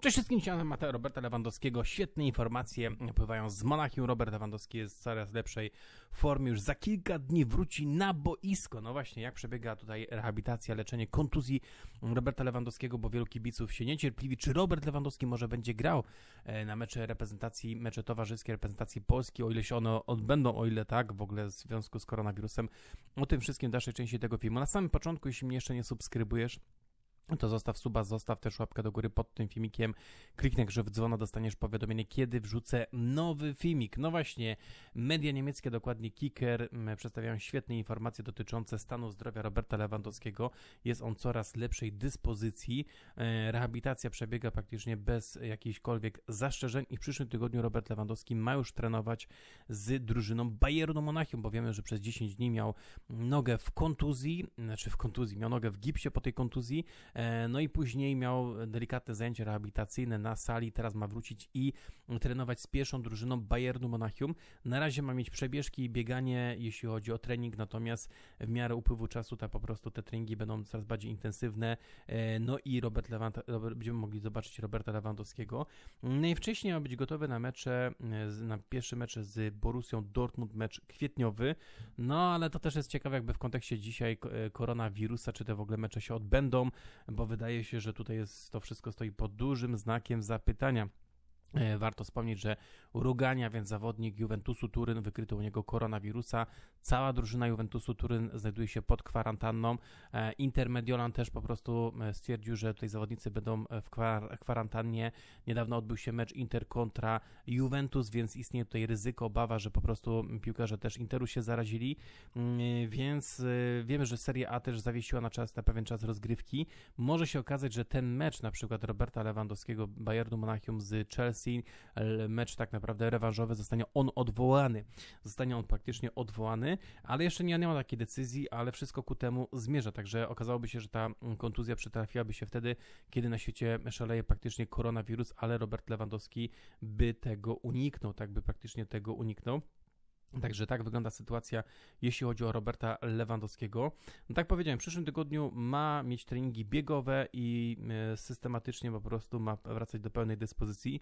Cześć wszystkim, chciałem Mateo Roberta Lewandowskiego. Świetne informacje pływają z Monachium. Robert Lewandowski jest w coraz lepszej formie. Już za kilka dni wróci na boisko. No właśnie, jak przebiega tutaj rehabilitacja, leczenie kontuzji Roberta Lewandowskiego, bo wielu kibiców się niecierpliwi. Czy Robert Lewandowski może będzie grał e, na mecze reprezentacji, mecze towarzyskie reprezentacji Polski, o ile się one odbędą, o ile tak, w ogóle w związku z koronawirusem. O tym wszystkim w dalszej części tego filmu. Na samym początku, jeśli mnie jeszcze nie subskrybujesz, to zostaw suba, zostaw też łapkę do góry pod tym filmikiem, kliknij grze w dzwona, dostaniesz powiadomienie, kiedy wrzucę nowy filmik. No właśnie, media niemieckie, dokładnie Kicker, przedstawiają świetne informacje dotyczące stanu zdrowia Roberta Lewandowskiego. Jest on coraz lepszej dyspozycji, e, rehabilitacja przebiega praktycznie bez jakichkolwiek zastrzeżeń i w przyszłym tygodniu Robert Lewandowski ma już trenować z drużyną Bayernu Monachium, bo wiemy, że przez 10 dni miał nogę w kontuzji, znaczy w kontuzji, miał nogę w gipsie po tej kontuzji, e, E, no i później miał delikatne zajęcie rehabilitacyjne na sali, teraz ma wrócić i trenować z pierwszą drużyną Bayernu Monachium. Na razie ma mieć przebieżki i bieganie, jeśli chodzi o trening, natomiast w miarę upływu czasu ta po prostu te treningi będą coraz bardziej intensywne. E, no i Robert Lewand, będziemy mogli zobaczyć Roberta Lewandowskiego. Najwcześniej no ma być gotowy na mecze, e, na pierwszy mecz z Borusią Dortmund, mecz kwietniowy. No ale to też jest ciekawe, jakby w kontekście dzisiaj koronawirusa, czy te w ogóle mecze się odbędą, bo wydaje się, że tutaj jest, to wszystko stoi pod dużym znakiem zapytania. E, warto wspomnieć, że rugania, więc zawodnik Juventusu Turyn wykryto u niego koronawirusa. Cała drużyna Juventusu Turyn znajduje się pod kwarantanną. E, Inter Mediolan też po prostu e, stwierdził, że tutaj zawodnicy będą e, w kwarantannie. Niedawno odbył się mecz Inter kontra Juventus, więc istnieje tutaj ryzyko, obawa, że po prostu piłkarze też Interu się zarazili, mm, więc wiemy, że Serie A też zawiesiła na czas, na pewien czas rozgrywki. Może się okazać, że ten mecz na przykład Roberta Lewandowskiego, Bayernu Monachium z Chelsea, mecz tak naprawdę naprawdę rewanżowy, zostanie on odwołany. Zostanie on praktycznie odwołany, ale jeszcze nie, nie ma takiej decyzji, ale wszystko ku temu zmierza. Także okazałoby się, że ta kontuzja przytrafiłaby się wtedy, kiedy na świecie szaleje praktycznie koronawirus, ale Robert Lewandowski by tego uniknął, tak by praktycznie tego uniknął. Także tak wygląda sytuacja, jeśli chodzi o Roberta Lewandowskiego. No tak powiedziałem, w przyszłym tygodniu ma mieć treningi biegowe i e, systematycznie po prostu ma wracać do pełnej dyspozycji.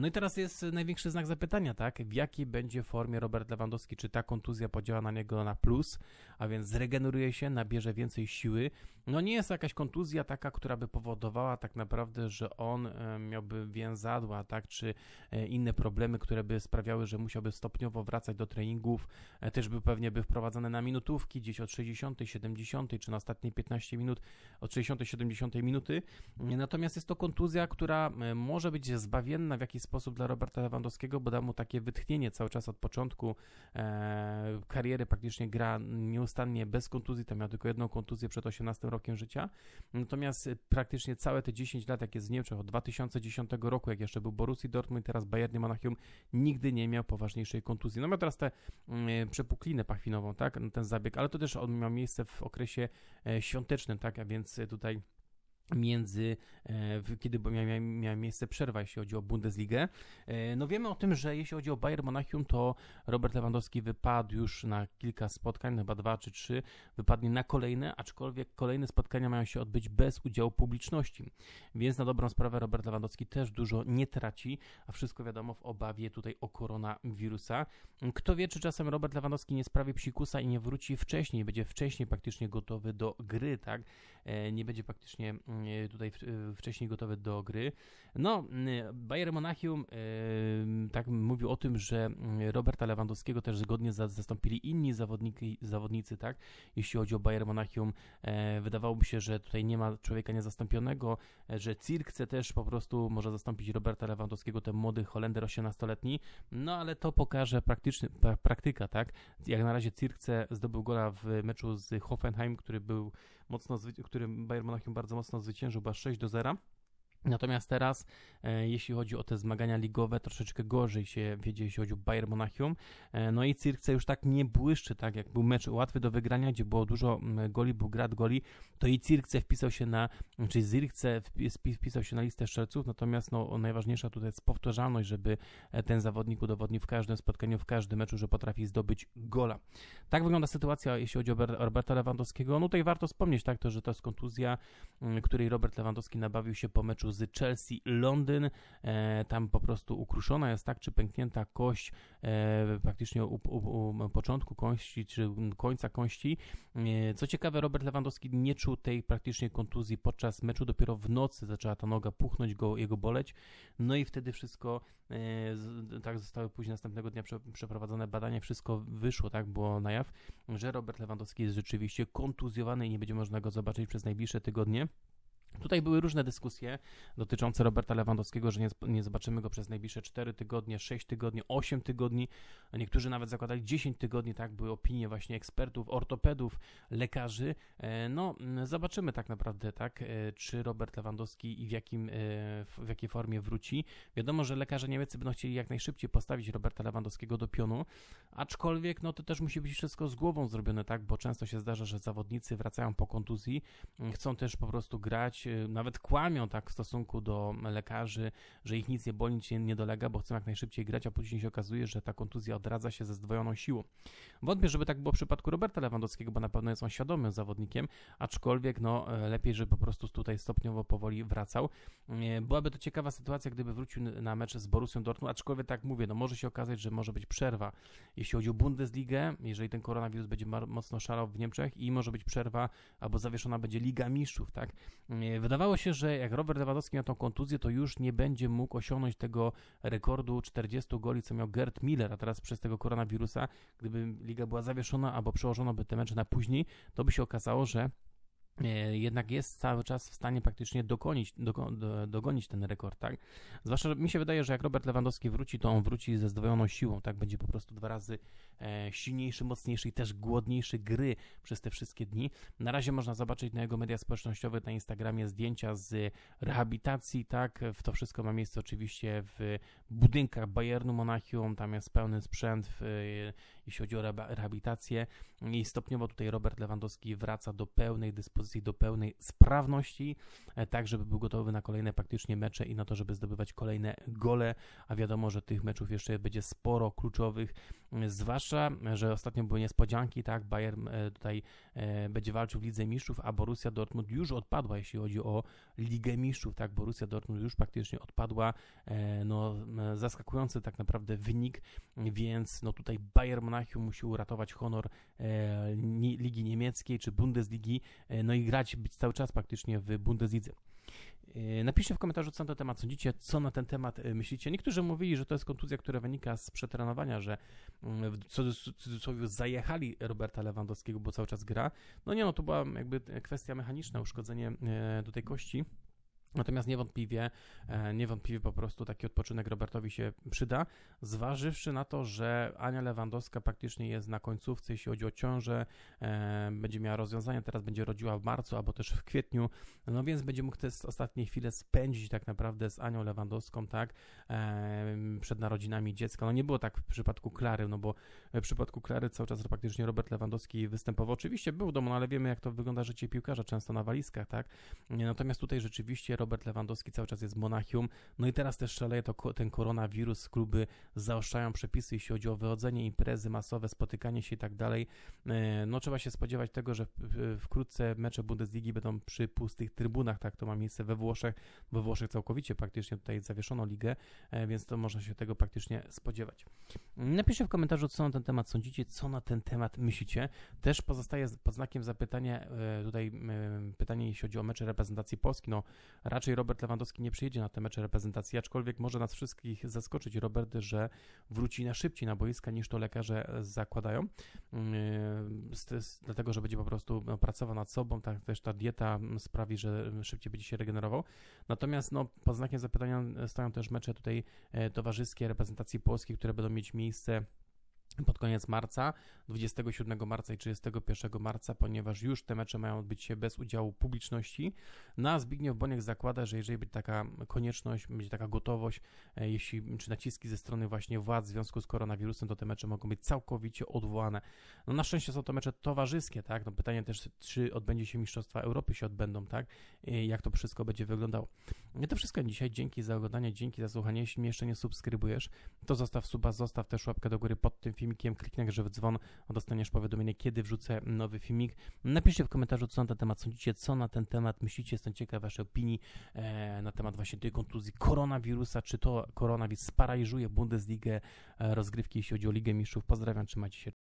No i teraz jest największy znak zapytania, tak? W jakiej będzie formie Robert Lewandowski? Czy ta kontuzja podziała na niego na plus, a więc zregeneruje się, nabierze więcej siły? No nie jest jakaś kontuzja taka, która by powodowała tak naprawdę, że on e, miałby więzadła, tak? Czy e, inne problemy, które by sprawiały, że musiałby stopniowo wracać do treningów, e, też by pewnie by wprowadzane na minutówki, gdzieś od 60, 70 czy na ostatnie 15 minut, od 60, 70 minuty. Natomiast jest to kontuzja, która może być zbawienna w jakiś sposób dla Roberta Lewandowskiego, bo da mu takie wytchnienie cały czas od początku e, kariery, praktycznie gra nieustannie bez kontuzji, tam miał tylko jedną kontuzję przed 18 rokiem życia, natomiast praktycznie całe te 10 lat, jak jest w Niemczech, od 2010 roku, jak jeszcze był Borussii Dortmund, teraz Bayernie Monachium, nigdy nie miał poważniejszej kontuzji. No miał teraz tę mm, e, przepuklinę pachwinową, tak, ten zabieg, ale to też on miał miejsce w okresie e, świątecznym, tak, a więc tutaj między, e, kiedy miała, miejsce przerwa, jeśli chodzi o Bundesligę. E, no wiemy o tym, że jeśli chodzi o Bayern Monachium, to Robert Lewandowski wypadł już na kilka spotkań, chyba dwa czy trzy, wypadnie na kolejne, aczkolwiek kolejne spotkania mają się odbyć bez udziału publiczności. Więc na dobrą sprawę Robert Lewandowski też dużo nie traci, a wszystko wiadomo w obawie tutaj o koronawirusa. Kto wie, czy czasem Robert Lewandowski nie sprawi psikusa i nie wróci wcześniej, będzie wcześniej praktycznie gotowy do gry, tak? E, nie będzie praktycznie mm, Y, tutaj y, wcześniej gotowe do gry. No, y, Bayern Monachium tak mówił o tym, że Roberta Lewandowskiego też zgodnie zastąpili inni zawodniki, zawodnicy, tak? Jeśli chodzi o Bayern Monachium, wydawałoby się, że tutaj nie ma człowieka niezastąpionego, że Cirkce też po prostu może zastąpić Roberta Lewandowskiego, ten młody Holender 18-letni, no ale to pokaże praktyczny, praktyka, tak? Jak na razie Cirkce zdobył gola w meczu z Hoffenheim, który był mocno, który Bayern Monachium bardzo mocno zwyciężył, była 6 do 0. Natomiast teraz, e, jeśli chodzi o te zmagania ligowe, troszeczkę gorzej się wiedzie, jeśli chodzi o Bayern Monachium. E, no i Cirkce już tak nie błyszczy, tak jak był mecz łatwy do wygrania, gdzie było dużo goli, był grad goli, to i Cirkce wpisał się na, czyli Zyrkce wpisał się na listę szczerców. natomiast no, najważniejsza tutaj jest powtarzalność, żeby e, ten zawodnik udowodnił w każdym spotkaniu, w każdym meczu, że potrafi zdobyć gola. Tak wygląda sytuacja, jeśli chodzi o Roberta Lewandowskiego. No tutaj warto wspomnieć, tak, to, że to jest kontuzja, której Robert Lewandowski nabawił się po meczu z Chelsea Londyn. E, tam po prostu ukruszona jest tak, czy pęknięta kość, e, praktycznie u, u, u początku kości, czy końca kości. E, co ciekawe, Robert Lewandowski nie czuł tej praktycznie kontuzji podczas meczu, dopiero w nocy zaczęła ta noga puchnąć go, jego boleć. No i wtedy wszystko, tak zostały później następnego dnia przeprowadzone badania, wszystko wyszło, tak było na jaw, że Robert Lewandowski jest rzeczywiście kontuzjowany i nie będzie można go zobaczyć przez najbliższe tygodnie. Tutaj były różne dyskusje dotyczące Roberta Lewandowskiego, że nie, nie, zobaczymy go przez najbliższe 4 tygodnie, 6 tygodni, 8 tygodni, a niektórzy nawet zakładali 10 tygodni, tak były opinie właśnie ekspertów, ortopedów, lekarzy. E, no, zobaczymy tak naprawdę, tak, e, czy Robert Lewandowski i w, jakim, e, w jakiej formie wróci. Wiadomo, że lekarze niemieccy będą chcieli jak najszybciej postawić Roberta Lewandowskiego do pionu, aczkolwiek no to też musi być wszystko z głową zrobione, tak, bo często się zdarza, że zawodnicy wracają po kontuzji, chcą też po prostu grać, E, nawet kłamią tak w stosunku do lekarzy, że ich nic nie boli, nic nie dolega, bo chcą jak najszybciej grać, a później się okazuje, że ta kontuzja odradza się ze zdwojoną siłą. Wątpię, żeby tak było w przypadku Roberta Lewandowskiego, bo na pewno jest on świadomym zawodnikiem, aczkolwiek no e, lepiej, żeby po prostu tutaj stopniowo powoli wracał. E, byłaby to ciekawa sytuacja, gdyby wrócił na mecz z Borussią Dortmund, aczkolwiek tak mówię, no może się okazać, że może być przerwa, jeśli chodzi o Bundesligę, jeżeli ten koronawirus będzie mocno szalał w Niemczech i może być przerwa albo zawieszona będzie Liga Mistrzów, tak? E, wydawało się, że jak Robert Lewandowski miał tą kontuzję, to już nie będzie mógł osiągnąć tego rekordu 40 goli, co miał Gerd Miller, a teraz przez tego koronawirusa, gdyby liga była zawieszona albo przełożono by te mecze na później, to by się okazało, że E, jednak jest cały czas w stanie praktycznie dogonić, do, dogonić ten rekord, tak? Zwłaszcza, że mi się wydaje, że jak Robert Lewandowski wróci, to on wróci ze zdwojoną siłą, tak? Będzie po prostu dwa razy e, silniejszy, mocniejszy i też głodniejszy gry przez te wszystkie dni. Na razie można zobaczyć na jego media społecznościowe, na Instagramie zdjęcia z rehabilitacji, tak? W to wszystko ma miejsce oczywiście w budynkach Bayernu Monachium, tam jest pełny sprzęt, w, e, jeśli chodzi o rehabilitację i stopniowo tutaj Robert Lewandowski wraca do pełnej dyspozycji dyspozycji do pełnej sprawności, e, tak żeby był gotowy na kolejne praktycznie mecze i na to, żeby zdobywać kolejne gole, a wiadomo, że tych meczów jeszcze będzie sporo kluczowych, zwłaszcza, że ostatnio były niespodzianki, tak, Bayern e, tutaj e, będzie walczył w Lidze Mistrzów, a Borussia Dortmund już odpadła, jeśli chodzi o Ligę Mistrzów, tak, Borussia Dortmund już praktycznie odpadła, no zaskakujący tak naprawdę wynik, więc no tutaj Bayern Monachium musi uratować honor Ligi Niemieckiej czy Bundesligi, no i grać, być cały czas praktycznie w Bundeslidze. E, napiszcie w komentarzu, co na ten temat sądzicie, co na ten temat e, myślicie. Niektórzy mówili, że to jest kontuzja, która wynika z przetrenowania, że mm, w cudzysłowie zajechali Roberta Lewandowskiego, bo cały czas gra. No nie, no to była jakby kwestia mechaniczna, uszkodzenie e, do tej kości. Natomiast niewątpliwie, e, niewątpliwie po prostu taki odpoczynek Robertowi się przyda, zważywszy na to, że Ania Lewandowska praktycznie jest na końcówce, jeśli chodzi o ciążę, e, będzie miała rozwiązania, teraz będzie rodziła w marcu albo też w kwietniu, no więc będzie mógł te ostatnie chwile spędzić tak naprawdę z Anią Lewandowską, tak, e, przed narodzinami dziecka. No nie było tak w przypadku Klary, no bo w przypadku Klary cały czas praktycznie Robert Lewandowski występował. Oczywiście był w domu, no ale wiemy jak to wygląda życie piłkarza, często na walizkach, tak. Natomiast tutaj rzeczywiście Robert Lewandowski cały czas jest w Monachium. No i teraz też szaleje to, ten koronawirus, kluby zaostrzają przepisy, jeśli chodzi o wychodzenie, imprezy masowe, spotykanie się i tak dalej. E, no trzeba się spodziewać tego, że wkrótce mecze Bundesligi będą przy pustych trybunach, tak to ma miejsce we Włoszech. We Włoszech całkowicie praktycznie tutaj zawieszono ligę, e, więc to można się tego praktycznie spodziewać. Napiszcie w komentarzu, co na ten temat sądzicie, co na ten temat myślicie. Też pozostaje pod znakiem zapytania e, tutaj pytanie, jeśli chodzi o mecze reprezentacji Polski. No, Raczej Robert Lewandowski nie przyjedzie na te mecze reprezentacji, aczkolwiek może nas wszystkich zaskoczyć Robert, że wróci na szybciej na boiska niż to lekarze zakładają, mm, e, dlatego, że będzie po prostu no, pracował nad sobą, tak też ta dieta mm, sprawi, że szybciej będzie się regenerował. Natomiast no, pod znakiem zapytania stają też mecze tutaj e, towarzyskie reprezentacji polskiej, które będą mieć miejsce pod koniec marca, 27 marca i 31 marca, ponieważ już te mecze mają odbyć się bez udziału publiczności. No a Zbigniew Boniek zakłada, że jeżeli będzie taka konieczność, będzie taka gotowość, e, jeśli czy naciski ze strony właśnie władz w związku z koronawirusem, to te mecze mogą być całkowicie odwołane. No na szczęście są to mecze towarzyskie, tak? No pytanie też, czy odbędzie się Mistrzostwa Europy, się odbędą, tak? I e, jak to wszystko będzie wyglądało. I to wszystko dzisiaj. Dzięki za oglądanie, dzięki za słuchanie. Jeśli mnie jeszcze nie subskrybujesz, to zostaw suba, zostaw też łapkę do góry pod tym filmem, filmikiem, kliknij żeby w dzwon, dostaniesz powiadomienie, kiedy wrzucę nowy filmik. Napiszcie w komentarzu, co na ten temat sądzicie, co na ten temat myślicie, jestem ciekaw waszej opinii e, na temat właśnie tej kontuzji koronawirusa, czy to koronawirus sparaliżuje Bundesligę, e, rozgrywki, jeśli chodzi o Ligę Mistrzów. Pozdrawiam, trzymajcie się.